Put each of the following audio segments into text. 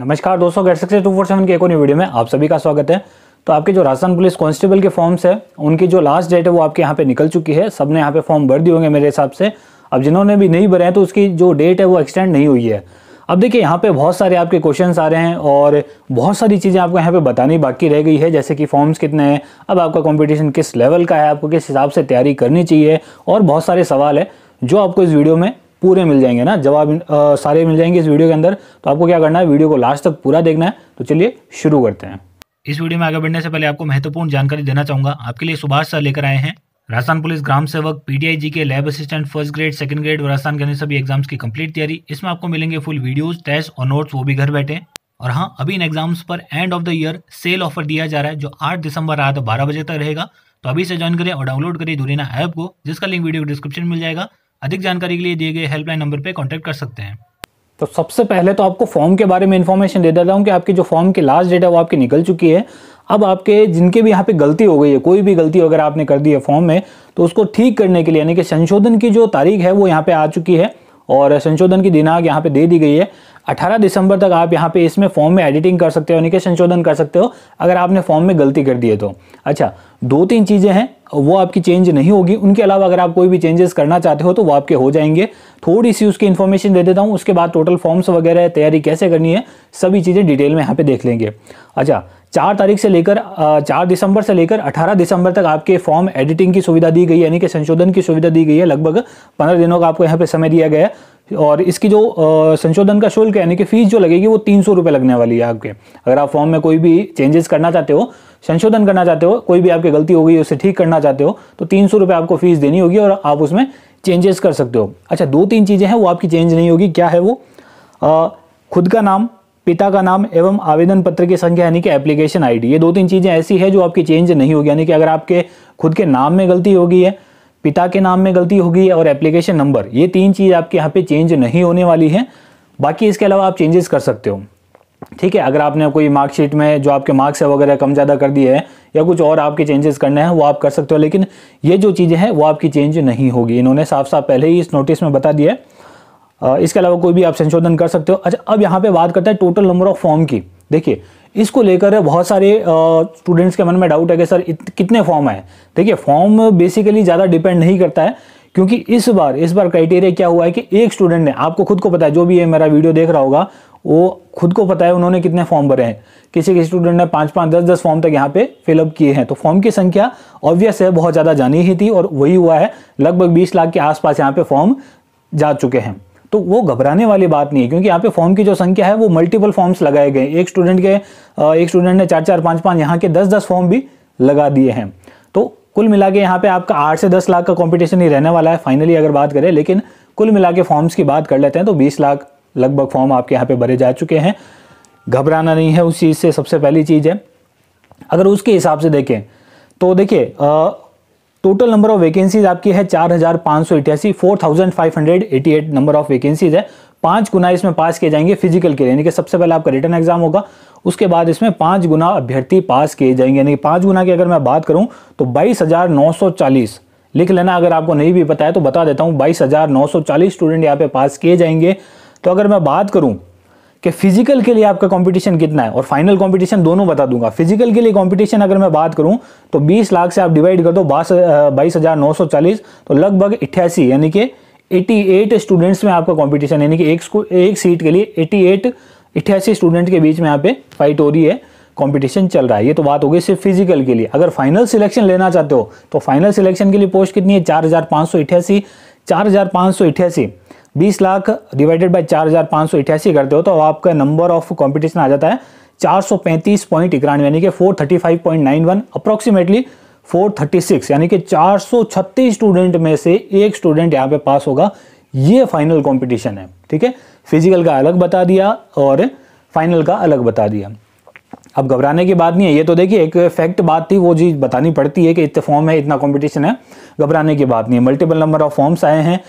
नमस्कार दोस्तों get success two four seven के एक और वीडियो में आप सभी का स्वागत है तो आपके जो राजस्थान पुलिस कांस्टेबल के फॉर्म्स है उनकी जो लास्ट डेट है वो आपके यहाँ पे निकल चुकी है सबने यहाँ पे फॉर्म भर दिए होंगे मेरे हिसाब से अब जिन्होंने भी नहीं भरे हैं तो उसकी जो डेट है वो एक्सटेंड नहीं हुई है अब देखिए यहाँ पे बहुत सारे आपके क्वेश्चंस आ रहे हैं और बहुत सारी चीज़ें आपको यहाँ पे बतानी बाकी रह गई है जैसे कि फॉर्म्स कितने हैं अब आपका कंपटीशन किस लेवल का है आपको किस हिसाब से तैयारी करनी चाहिए और बहुत सारे सवाल है जो आपको इस वीडियो में पूरे मिल जाएंगे ना जवाब सारे मिल जाएंगे इस वीडियो के अंदर तो आपको क्या करना है वीडियो को लास्ट तक पूरा देखना है तो चलिए शुरू करते हैं इस वीडियो में आगे बढ़ने से पहले आपको महत्वपूर्ण जानकारी देना चाहूंगा आपके लिए सुभाष सर लेकर आए हैं राजस्थान पुलिस ग्राम सेवक जी के lab assistant first grade second grade और राजस्थान के अंदर सभी एग्जाम्स की कंप्लीट तैयारी इसमें आपको मिलेंगे फुल वीडियोस टेस्ट और नोट्स वो भी घर बैठे और हाँ अभी इन एग्जाम्स पर end of the year sale offer दिया जा रहा है जो आठ दिसंबर रात बारह बजे तक रहेगा तो अभी से ज्वाइन करें और डाउनलोड करिए दुरीना ऐप को जिसका लिंक वीडियो डिस्क्रिप्शन मिल जाएगा अधिक जानकारी के लिए दिए गए हेल्पलाइन नंबर पर कॉन्टैक्ट कर सकते हैं तो सबसे पहले तो आपको फॉर्म के बारे में इन्फॉर्मेशन दे देता हूँ कि आपकी जो फॉर्म की लास्ट डेट है वो आपकी निकल चुकी है अब आपके जिनके भी यहाँ पे गलती हो गई है कोई भी गलती अगर आपने कर दी है फॉर्म में तो उसको ठीक करने के लिए यानी कि संशोधन की जो तारीख है वो यहाँ पे आ चुकी है और संशोधन की दिनांक यहाँ पे दे दी गई है 18 दिसंबर तक आप यहाँ पे इसमें फॉर्म में एडिटिंग कर सकते हो यानी कि संशोधन कर सकते हो अगर आपने फॉर्म में गलती कर दी है तो अच्छा दो तीन चीज़ें हैं वो आपकी चेंज नहीं होगी उनके अलावा अगर आप कोई भी चेंजेस करना चाहते हो तो वो आपके हो जाएंगे थोड़ी सी उसकी इन्फॉर्मेशन दे देता हूँ उसके बाद टोटल फॉर्म्स वगैरह तैयारी कैसे करनी है सभी चीज़ें डिटेल में यहाँ पे देख लेंगे अच्छा चार तारीख से लेकर चार दिसंबर से लेकर अठारह दिसंबर तक आपके फॉर्म एडिटिंग की सुविधा दी गई है यानी कि संशोधन की सुविधा दी गई है लगभग पंद्रह दिनों का आपको यहाँ पे समय दिया गया है और इसकी जो संशोधन का शुल्क यानी कि फीस जो लगेगी वो तीन सौ रुपये लगने वाली है आपके अगर आप फॉर्म में कोई भी चेंजेस करना चाहते हो संशोधन करना चाहते हो कोई भी आपकी गलती हो गई उसे ठीक करना चाहते हो तो तीन सौ रुपये आपको फीस देनी होगी और आप उसमें चेंजेस कर सकते हो अच्छा दो तीन चीज़ें हैं वो आपकी चेंज नहीं होगी क्या है वो आ, खुद का नाम पिता का नाम एवं आवेदन पत्र की संख्या यानी कि एप्लीकेशन आईडी ये दो तीन चीज़ें ऐसी है जो आपकी चेंज नहीं होगी यानी कि अगर आपके खुद के नाम में गलती होगी है पिता के नाम में गलती होगी और एप्लीकेशन नंबर ये तीन चीज़ आपके यहाँ पे चेंज नहीं होने वाली है बाकी इसके अलावा आप चेंजेस कर सकते हो ठीक है अगर आपने कोई मार्कशीट में जो आपके मार्क्स है वगैरह कम ज़्यादा कर दिए हैं या कुछ और आपके चेंजेस करने हैं वो आप कर सकते हो लेकिन ये जो चीज़ें हैं वो आपकी चेंज नहीं होगी इन्होंने साफ साफ पहले ही इस नोटिस में बता दिया है इसके अलावा कोई भी आप संशोधन कर सकते हो अच्छा अब यहाँ पे बात करते हैं टोटल नंबर ऑफ फॉर्म की देखिए इसको लेकर बहुत सारे स्टूडेंट्स के मन में डाउट है कि सर कितने फॉर्म आए देखिए फॉर्म बेसिकली ज़्यादा डिपेंड नहीं करता है क्योंकि इस बार इस बार क्राइटेरिया क्या हुआ है कि एक स्टूडेंट ने आपको खुद को पता है जो भी ये मेरा वीडियो देख रहा होगा वो खुद को पता है उन्होंने कितने फॉर्म भरे हैं किसी किसी स्टूडेंट ने पाँच पाँच दस दस फॉर्म तक यहाँ पे फिलअप किए हैं तो फॉर्म की संख्या ऑब्वियस है बहुत ज़्यादा जानी ही थी और वही हुआ है लगभग बीस लाख के आसपास यहाँ पे फॉर्म जा चुके हैं तो वो घबराने वाली बात नहीं है क्योंकि यहाँ पे फॉर्म की जो संख्या है वो मल्टीपल फॉर्म्स लगाए गए एक स्टूडेंट के एक स्टूडेंट ने चार चार पाँच पाँच यहाँ के दस दस फॉर्म भी लगा दिए हैं तो कुल मिला के यहाँ पे आपका आठ से दस लाख का कॉम्पिटिशन ही रहने वाला है फाइनली अगर बात करें लेकिन कुल मिला के फॉर्म्स की बात कर लेते हैं तो बीस लाख लगभग फॉर्म आपके यहाँ पे भरे जा चुके हैं घबराना नहीं है उस चीज़ से सबसे पहली चीज़ है अगर उसके हिसाब से देखें तो देखिए टोटल नंबर ऑफ वैकेंसीज आपकी है चार हजार पांच सौ इटियासी four thousand five hundred eighty eight number of vacancies है पांच गुना इसमें पास किए जाएंगे फिजिकल के लिए यानी कि सबसे पहले आपका रिटर्न एग्जाम होगा उसके बाद इसमें पांच गुना अभ्यर्थी पास किए जाएंगे यानी कि पांच गुना की अगर मैं बात करूं तो बाईस हजार नौ सौ चालीस लिख लेना अगर आपको नहीं भी पता है तो बता देता हूं बाईस हजार नौ सौ चालीस स्टूडेंट यहाँ पे पास किए जाएंगे तो अगर मैं बात करूँ कि फिजिकल के लिए आपका कंपटीशन कितना है और फाइनल कंपटीशन दोनों बता दूंगा फिजिकल के लिए कंपटीशन अगर मैं बात करूं तो 20 लाख से आप डिवाइड कर दो बाईस हजार नौ सौ चालीस तो लगभग इट्ठासी यानी कि 88 स्टूडेंट्स में आपका कंपटीशन यानी कि एक एक सीट के लिए 88 एट स्टूडेंट के बीच में यहाँ पे फाइट हो रही है कंपटीशन चल रहा है ये तो बात हो गई सिर्फ फिजिकल के लिए अगर फाइनल सिलेक्शन लेना चाहते हो तो फाइनल सिलेक्शन के लिए पोस्ट कितनी है चार हजार सौ अट्ठासी चार हजार सौ अट्ठासी बीस लाख डिवाइडेड बाई चार हज़ार पाँच सौ अठासी करते हो तो आपका नंबर ऑफ कॉम्पिटिशन आ जाता है चार सौ पैंतीस पॉइंट इक्यानवे यानी कि four thirty five point nine one approximately four thirty six यानी कि चार सौ छत्तीस स्टूडेंट में से एक स्टूडेंट यहाँ पे पास होगा ये फाइनल कंपटीशन है ठीक है फिजिकल का अलग बता दिया और फाइनल का अलग बता दिया अब घबराने की बात नहीं है ये तो देखिए एक फैक्ट बात थी वो चीज़ बतानी पड़ती है कि इतने फॉर्म है इतना कंपटीशन है घबराने की बात नहीं है मल्टीपल नंबर ऑफ फॉर्म्स आए हैं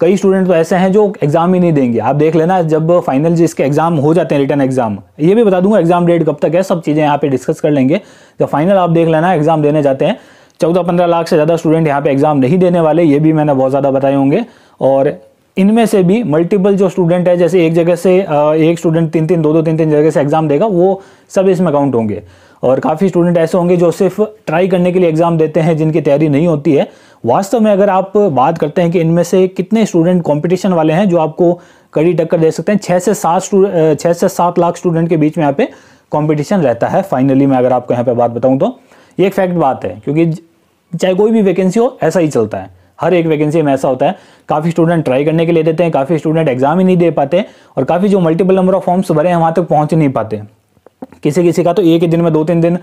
कई स्टूडेंट तो ऐसे हैं जो एग्ज़ाम ही नहीं देंगे आप देख लेना जब फाइनल जिसके एग्ज़ाम हो जाते हैं रिटर्न एग्ज़ाम ये भी बता दूंगा एग्ज़ाम डेट कब तक है सब चीज़ें यहाँ पे डिस्कस कर लेंगे जब फाइनल आप देख लेना एग्ज़ाम देने जाते हैं चौदह पंद्रह लाख से ज़्यादा स्टूडेंट यहाँ पे एग्ज़ाम नहीं देने वाले ये भी मैंने बहुत ज़्यादा बताए होंगे और इनमें से भी मल्टीपल जो स्टूडेंट है जैसे एक जगह से एक स्टूडेंट तीन तीन दो दो तीन तीन जगह से एग्ज़ाम देगा वो सब इसमें काउंट होंगे और काफ़ी स्टूडेंट ऐसे होंगे जो सिर्फ ट्राई करने के लिए एग्ज़ाम देते हैं जिनकी तैयारी नहीं होती है वास्तव में अगर आप बात करते हैं कि इनमें से कितने स्टूडेंट कंपटीशन वाले हैं जो आपको कड़ी टक्कर दे सकते हैं छः से सात छः से सात लाख स्टूडेंट के बीच में यहाँ पे कंपटीशन रहता है फाइनली मैं अगर आपको यहाँ पे बात बताऊँ तो ये एक फैक्ट बात है क्योंकि चाहे कोई भी वैकेंसी हो ऐसा ही चलता है हर एक वैकेंसी में ऐसा होता है काफ़ी स्टूडेंट ट्राई करने के लिए देते हैं काफ़ी स्टूडेंट एग्जाम ही नहीं दे पाते और काफ़ी जो मल्टीपल नंबर ऑफ फॉर्म्स भरे हैं वहाँ तक पहुँच नहीं पाते किसी किसी का तो एक ही दिन में दो तीन दिन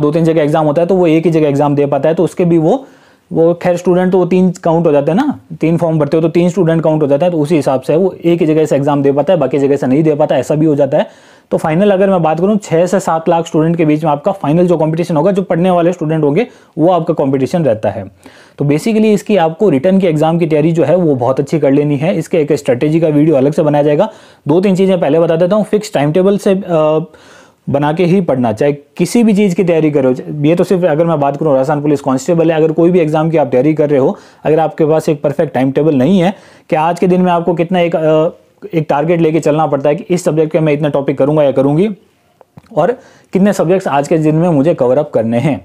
दो तीन जगह एग्जाम होता है तो वो एक ही जगह एग्जाम दे पाता है तो उसके भी वो वो खैर स्टूडेंट तो वो तीन काउंट हो जाते हैं ना तीन फॉर्म भरते हो तो तीन स्टूडेंट काउंट हो जाता है तो उसी हिसाब से वो एक ही जगह से एग्जाम दे पाता है बाकी जगह से नहीं दे पाता ऐसा भी हो जाता है तो फाइनल अगर मैं बात करूँ छः से सात लाख स्टूडेंट के बीच में आपका फाइनल जो कॉम्पिटिशन होगा जो पढ़ने वाले स्टूडेंट होंगे वो आपका कॉम्पिटिशन रहता है तो बेसिकली इसकी आपको रिटर्न की एग्जाम की तैयारी जो है वो बहुत अच्छी कर लेनी है इसके एक स्ट्रेटेजी का वीडियो अलग से बनाया जाएगा दो तीन चीज़ें पहले बता देता हूँ फिक्स टाइम टेबल से आ, बना के ही पढ़ना चाहे किसी भी चीज़ की तैयारी करो ये तो सिर्फ अगर मैं बात करूँ राजस्थान पुलिस कांस्टेबल है अगर कोई भी एग्ज़ाम की आप तैयारी कर रहे हो अगर आपके पास एक परफेक्ट टाइम टेबल नहीं है कि आज के दिन में आपको कितना एक एक टारगेट लेके चलना पड़ता है कि इस सब्जेक्ट पे मैं इतना टॉपिक करूँगा या करूँगी और कितने सब्जेक्ट्स आज के दिन में मुझे कवर अप करने हैं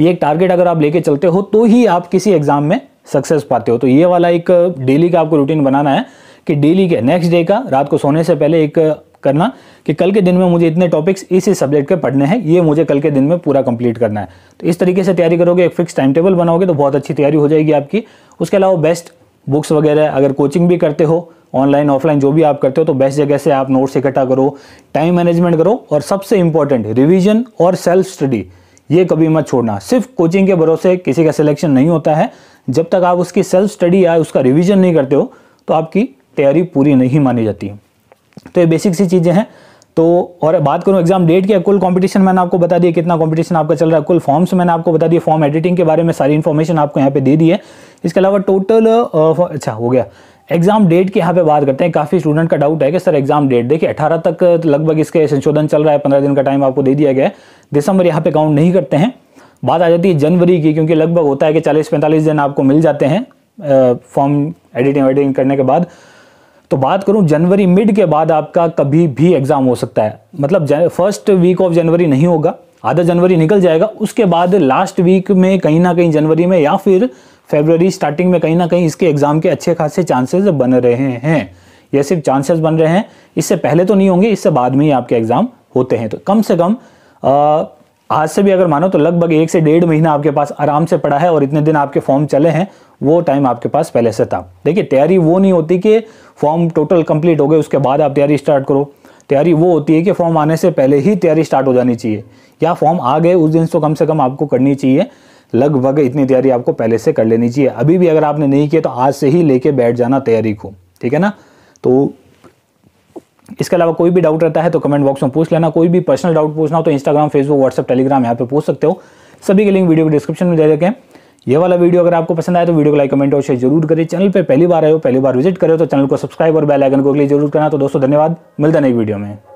ये एक टारगेट अगर आप लेके चलते हो तो ही आप किसी एग्ज़ाम में सक्सेस पाते हो तो ये वाला एक डेली का आपको रूटीन बनाना है कि डेली के नेक्स्ट डे का रात को सोने से पहले एक करना कि कल के दिन में मुझे इतने टॉपिक्स इसी सब्जेक्ट के पढ़ने हैं ये मुझे कल के दिन में पूरा कंप्लीट करना है तो इस तरीके से तैयारी करोगे एक फिक्स टाइम टेबल बनाओगे तो बहुत अच्छी तैयारी हो जाएगी आपकी उसके अलावा बेस्ट बुक्स वगैरह अगर कोचिंग भी करते हो ऑनलाइन ऑफलाइन जो भी आप करते हो तो बेस्ट जगह से आप नोट्स इकट्ठा करो टाइम मैनेजमेंट करो और सबसे इंपॉर्टेंट रिविजन और सेल्फ स्टडी ये कभी मत छोड़ना सिर्फ कोचिंग के भरोसे किसी का सिलेक्शन नहीं होता है जब तक आप उसकी सेल्फ स्टडी या उसका रिविजन नहीं करते हो तो आपकी तैयारी पूरी नहीं मानी जाती है तो ये बेसिक सी चीज़ें हैं तो और बात करूं एग्जाम डेट की कुल कंपटीशन मैंने आपको बता दिया कितना कंपटीशन आपका चल रहा है कुल फॉर्म्स मैंने आपको बता दिया फॉर्म एडिटिंग के बारे में सारी इन्फॉर्मेशन आपको यहाँ पे दे दी है इसके अलावा टोटल अच्छा हो गया एग्जाम डेट की यहाँ पे बात करते हैं काफ़ी स्टूडेंट का डाउट है कि सर एग्जाम डेट देखिए अठारह तक लगभग इसके संशोधन चल रहा है पंद्रह दिन का टाइम आपको दे दिया गया है दिसंबर यहाँ पे काउंट नहीं करते हैं बात आ जाती है जनवरी की क्योंकि लगभग होता है कि चालीस पैंतालीस दिन आपको मिल जाते हैं फॉर्म एडिटिंग वेडिटिंग करने के बाद तो बात करूं जनवरी मिड के बाद आपका कभी भी एग्ज़ाम हो सकता है मतलब फर्स्ट वीक ऑफ जनवरी नहीं होगा आधा जनवरी निकल जाएगा उसके बाद लास्ट वीक में कहीं ना कहीं जनवरी में या फिर फेबररी स्टार्टिंग में कहीं ना कहीं इसके एग्ज़ाम के अच्छे खासे चांसेस बन रहे हैं ये सिर्फ चांसेस बन रहे हैं इससे पहले तो नहीं होंगे इससे बाद में ही आपके एग्ज़ाम होते हैं तो कम से कम आ, आज से भी अगर मानो तो लगभग एक से डेढ़ महीना आपके पास आराम से पड़ा है और इतने दिन आपके फॉर्म चले हैं वो टाइम आपके पास पहले से था देखिए तैयारी वो नहीं होती कि फॉर्म टोटल कंप्लीट हो गए उसके बाद आप तैयारी स्टार्ट करो तैयारी वो होती है कि फॉर्म आने से पहले ही तैयारी स्टार्ट हो जानी चाहिए या फॉर्म आ गए उस दिन तो कम से कम आपको करनी चाहिए लगभग इतनी तैयारी आपको पहले से कर लेनी चाहिए अभी भी अगर आपने नहीं किया तो आज से ही लेके बैठ जाना तैयारी को ठीक है ना तो इसके अलावा कोई भी डाउट रहता है तो कमेंट बॉक्स में पूछ लेना कोई भी पर्सनल डाउट पूछना हो तो इंस्टाग्राम फेसबुक व्हाट्सअप टेलीग्राम यहाँ पे पूछ सकते हो सभी के लिंक वीडियो के डिस्क्रिप्शन में दे देखे ये वाला वीडियो अगर आपको पसंद आए तो वीडियो को लाइक कमेंट और शेयर जरूर करें चैनल पर पहली बार आए हो पहली बार विजिट करो तो चैनल को सब्सक्राइब और बेलाइकन को क्लिक जरूर करना तो दोस्तों धन्यवाद मिलता नहीं वीडियो में